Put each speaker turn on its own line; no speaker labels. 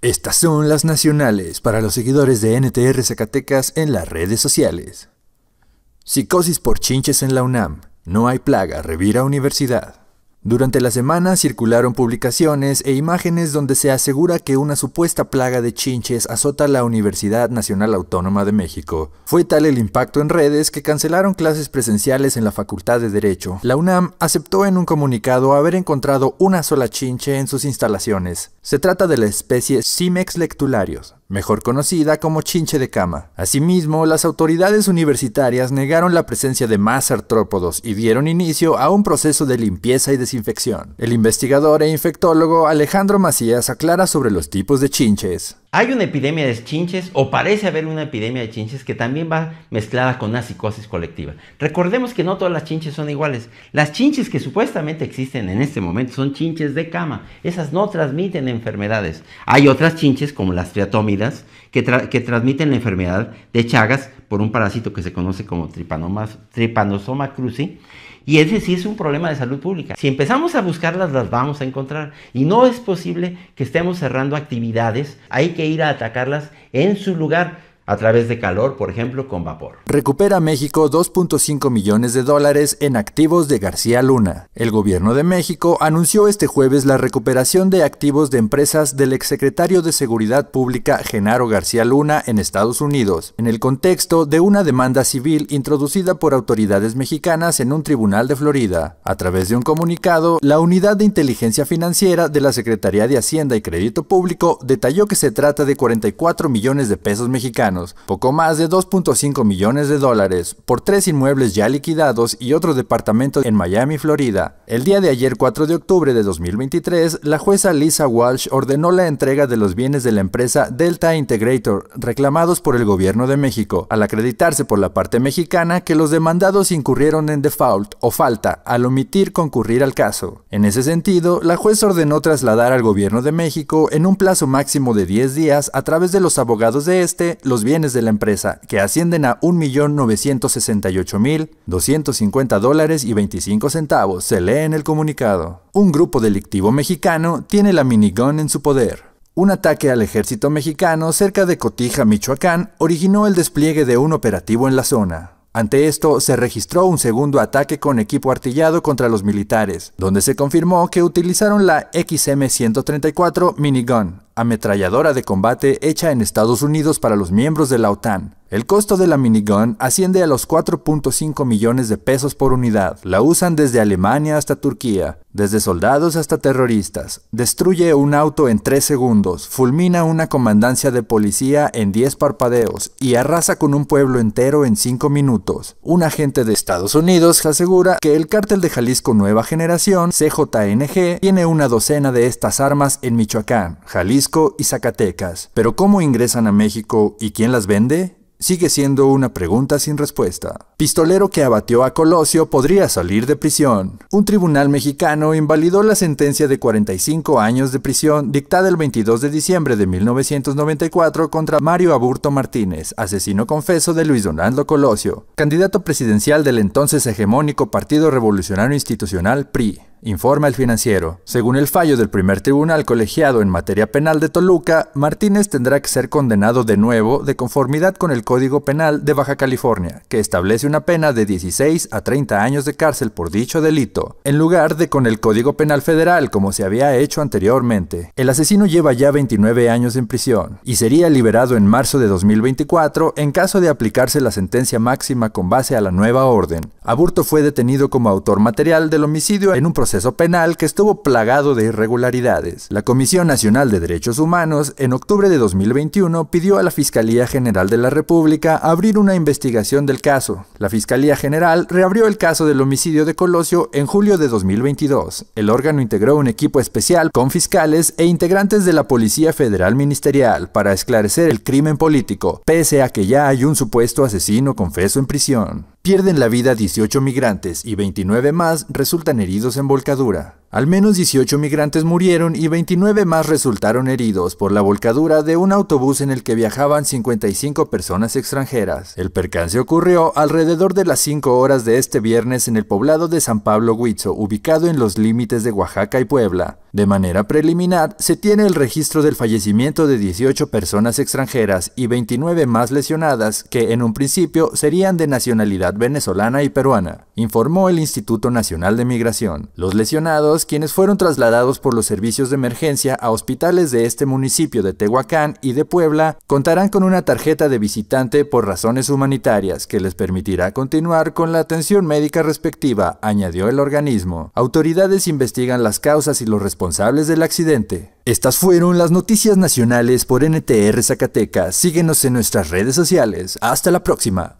Estas son las nacionales para los seguidores de NTR Zacatecas en las redes sociales. Psicosis por chinches en la UNAM. No hay plaga, revira universidad. Durante la semana circularon publicaciones e imágenes donde se asegura que una supuesta plaga de chinches azota la Universidad Nacional Autónoma de México. Fue tal el impacto en redes que cancelaron clases presenciales en la Facultad de Derecho. La UNAM aceptó en un comunicado haber encontrado una sola chinche en sus instalaciones. Se trata de la especie Cimex lectularius, mejor conocida como chinche de cama. Asimismo, las autoridades universitarias negaron la presencia de más artrópodos y dieron inicio a un proceso de limpieza y desinfección. El investigador e infectólogo Alejandro Macías aclara sobre los tipos
de chinches. Hay una epidemia de chinches, o parece haber una epidemia de chinches, que también va mezclada con una psicosis colectiva. Recordemos que no todas las chinches son iguales. Las chinches que supuestamente existen en este momento son chinches de cama. Esas no transmiten enfermedades. Hay otras chinches, como las triatómidas, que, que transmiten la enfermedad de Chagas, por un parásito que se conoce como tripanosoma cruzi. Y ese sí es un problema de salud pública. Si empezamos a buscarlas, las vamos a encontrar. Y no es posible que estemos cerrando actividades. Hay que ir a atacarlas en su lugar a través de calor, por ejemplo, con vapor.
Recupera México 2.5 millones de dólares en activos de García Luna. El gobierno de México anunció este jueves la recuperación de activos de empresas del exsecretario de Seguridad Pública Genaro García Luna en Estados Unidos, en el contexto de una demanda civil introducida por autoridades mexicanas en un tribunal de Florida. A través de un comunicado, la Unidad de Inteligencia Financiera de la Secretaría de Hacienda y Crédito Público detalló que se trata de 44 millones de pesos mexicanos poco más de 2.5 millones de dólares, por tres inmuebles ya liquidados y otro departamento en Miami, Florida. El día de ayer 4 de octubre de 2023, la jueza Lisa Walsh ordenó la entrega de los bienes de la empresa Delta Integrator, reclamados por el gobierno de México, al acreditarse por la parte mexicana que los demandados incurrieron en default o falta al omitir concurrir al caso. En ese sentido, la jueza ordenó trasladar al gobierno de México en un plazo máximo de 10 días a través de los abogados de este los bienes de la empresa, que ascienden a 1.968.250 dólares y 25 centavos, se lee en el comunicado. Un grupo delictivo mexicano tiene la minigun en su poder. Un ataque al ejército mexicano cerca de Cotija, Michoacán, originó el despliegue de un operativo en la zona. Ante esto, se registró un segundo ataque con equipo artillado contra los militares, donde se confirmó que utilizaron la XM-134 Minigun, ametralladora de combate hecha en Estados Unidos para los miembros de la OTAN. El costo de la minigun asciende a los 4.5 millones de pesos por unidad. La usan desde Alemania hasta Turquía, desde soldados hasta terroristas. Destruye un auto en 3 segundos, fulmina una comandancia de policía en 10 parpadeos y arrasa con un pueblo entero en 5 minutos. Un agente de Estados Unidos asegura que el cártel de Jalisco Nueva Generación, CJNG, tiene una docena de estas armas en Michoacán, Jalisco y Zacatecas. Pero cómo ingresan a México y quién las vende? Sigue siendo una pregunta sin respuesta. Pistolero que abatió a Colosio podría salir de prisión. Un tribunal mexicano invalidó la sentencia de 45 años de prisión dictada el 22 de diciembre de 1994 contra Mario Aburto Martínez, asesino confeso de Luis Donaldo Colosio, candidato presidencial del entonces hegemónico Partido Revolucionario Institucional PRI informa el financiero. Según el fallo del primer tribunal colegiado en materia penal de Toluca, Martínez tendrá que ser condenado de nuevo de conformidad con el Código Penal de Baja California, que establece una pena de 16 a 30 años de cárcel por dicho delito, en lugar de con el Código Penal Federal como se había hecho anteriormente. El asesino lleva ya 29 años en prisión y sería liberado en marzo de 2024 en caso de aplicarse la sentencia máxima con base a la nueva orden. Aburto fue detenido como autor material del homicidio en un proceso proceso penal que estuvo plagado de irregularidades. La Comisión Nacional de Derechos Humanos, en octubre de 2021, pidió a la Fiscalía General de la República abrir una investigación del caso. La Fiscalía General reabrió el caso del homicidio de Colosio en julio de 2022. El órgano integró un equipo especial con fiscales e integrantes de la Policía Federal Ministerial para esclarecer el crimen político, pese a que ya hay un supuesto asesino confeso en prisión. Pierden la vida 18 migrantes y 29 más resultan heridos en volcadura. Al menos 18 migrantes murieron y 29 más resultaron heridos por la volcadura de un autobús en el que viajaban 55 personas extranjeras. El percance ocurrió alrededor de las 5 horas de este viernes en el poblado de San Pablo Huitzo, ubicado en los límites de Oaxaca y Puebla. De manera preliminar, se tiene el registro del fallecimiento de 18 personas extranjeras y 29 más lesionadas, que en un principio serían de nacionalidad venezolana y peruana, informó el Instituto Nacional de Migración. Los lesionados quienes fueron trasladados por los servicios de emergencia a hospitales de este municipio de Tehuacán y de Puebla contarán con una tarjeta de visitante por razones humanitarias que les permitirá continuar con la atención médica respectiva, añadió el organismo. Autoridades investigan las causas y los responsables del accidente. Estas fueron las noticias nacionales por NTR Zacatecas. Síguenos en nuestras redes sociales. Hasta la próxima.